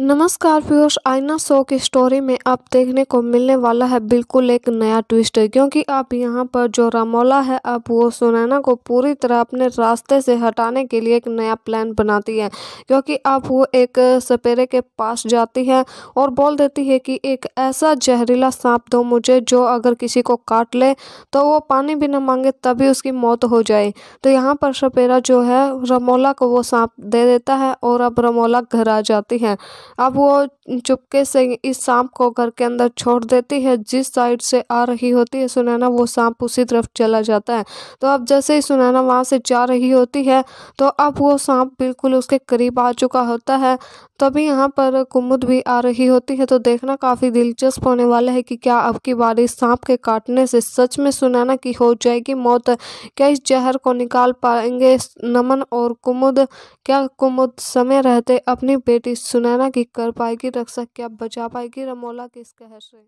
नमस्कार व्यूअर्स आईना शो की स्टोरी में आप देखने को मिलने वाला है बिल्कुल एक नया ट्विस्ट क्योंकि आप यहाँ पर जो रामोला है आप वो सुनैना को पूरी तरह अपने रास्ते से हटाने के लिए एक नया प्लान बनाती है क्योंकि आप वो एक सपेरे के पास जाती है और बोल देती है कि एक ऐसा जहरीला सांप दो मुझे जो अगर किसी को काट ले तो वो पानी भी न मांगे तभी उसकी मौत हो जाए तो यहाँ पर सपेरा जो है रमोला को वो सांप दे देता है और अब रमोला घर आ जाती है अब वो चुपके से इस सांप को घर के अंदर छोड़ देती है जिस साइड से आ रही होती है सुनैना वो सांप उसी तरफ चला जाता है तो अब जैसे ही सुनैना वहाँ से जा रही होती है तो अब वो सांप बिल्कुल उसके करीब आ चुका होता है तभी यहाँ पर कुमुद भी आ रही होती है तो देखना काफ़ी दिलचस्प होने वाला है कि क्या अब की बारी सांप के काटने से सच में सुनैना की हो जाएगी मौत क्या इस जहर को निकाल पाएंगे नमन और कुमुद क्या कुमुद समय रहते अपनी बेटी सुनैना कर पाएगी रक्षा क्या बचा पाएगी रमोला किस कहर से